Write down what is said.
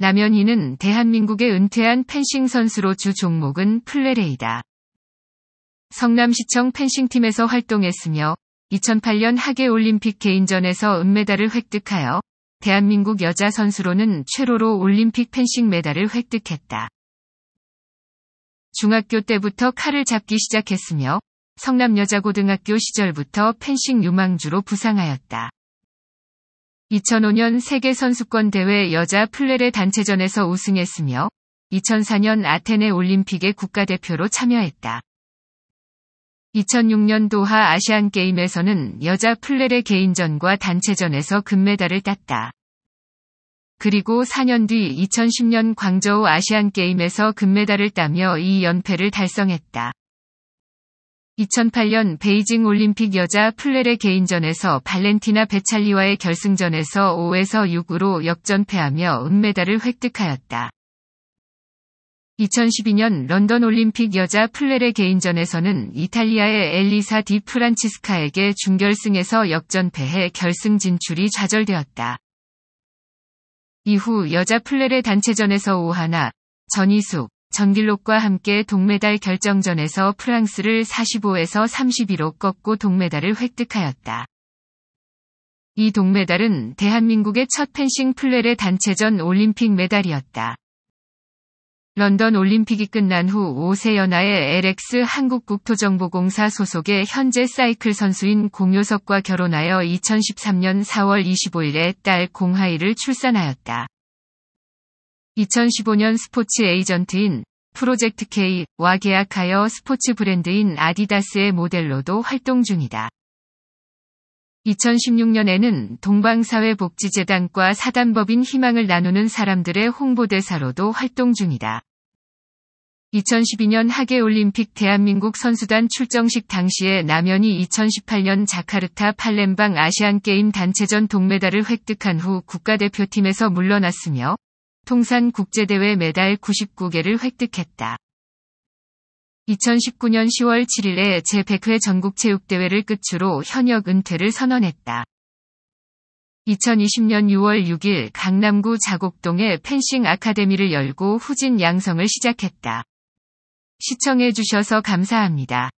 남현희는 대한민국의 은퇴한 펜싱 선수로 주 종목은 플레레이다. 성남시청 펜싱팀에서 활동했으며 2008년 하계올림픽 개인전에서 은메달을 획득하여 대한민국 여자 선수로는 최로로 올림픽 펜싱 메달을 획득했다. 중학교 때부터 칼을 잡기 시작했으며 성남여자고등학교 시절부터 펜싱 유망주로 부상하였다. 2005년 세계선수권 대회 여자 플레레 단체전에서 우승했으며 2004년 아테네 올림픽의 국가대표로 참여했다. 2006년 도하 아시안게임에서는 여자 플레레 개인전과 단체전에서 금메달을 땄다. 그리고 4년 뒤 2010년 광저우 아시안게임에서 금메달을 따며 이 연패를 달성했다. 2008년 베이징 올림픽 여자 플레레 개인전에서 발렌티나 베찰리와의 결승전에서 5에서 6으로 역전패하며 은메달을 획득하였다. 2012년 런던 올림픽 여자 플레레 개인전에서는 이탈리아의 엘리사 디 프란치스카에게 중결승에서 역전패해 결승 진출이 좌절되었다. 이후 여자 플레레 단체전에서 5하나 전희숙, 전길록과 함께 동메달 결정전에서 프랑스를 45에서 3 2로 꺾고 동메달을 획득하였다. 이 동메달은 대한민국의 첫 펜싱 플레레 단체전 올림픽 메달이었다. 런던 올림픽이 끝난 후 오세 연아의 LX 한국국토정보공사 소속의 현재 사이클 선수인 공효석과 결혼하여 2013년 4월 25일에 딸 공하이를 출산하였다. 2015년 스포츠 에이전트인 프로젝트 K와 계약하여 스포츠 브랜드인 아디다스의 모델로도 활동 중이다. 2016년에는 동방사회복지재단과 사단법인 희망을 나누는 사람들의 홍보대사로도 활동 중이다. 2012년 하계올림픽 대한민국 선수단 출정식 당시에 남연이 2018년 자카르타 팔렘방 아시안게임 단체전 동메달을 획득한 후 국가대표팀에서 물러났으며 통산 국제대회 메달 99개를 획득했다. 2019년 10월 7일에 제100회 전국체육대회를 끝으로 현역 은퇴를 선언했다. 2020년 6월 6일 강남구 자곡동에 펜싱 아카데미를 열고 후진 양성을 시작했다. 시청해주셔서 감사합니다.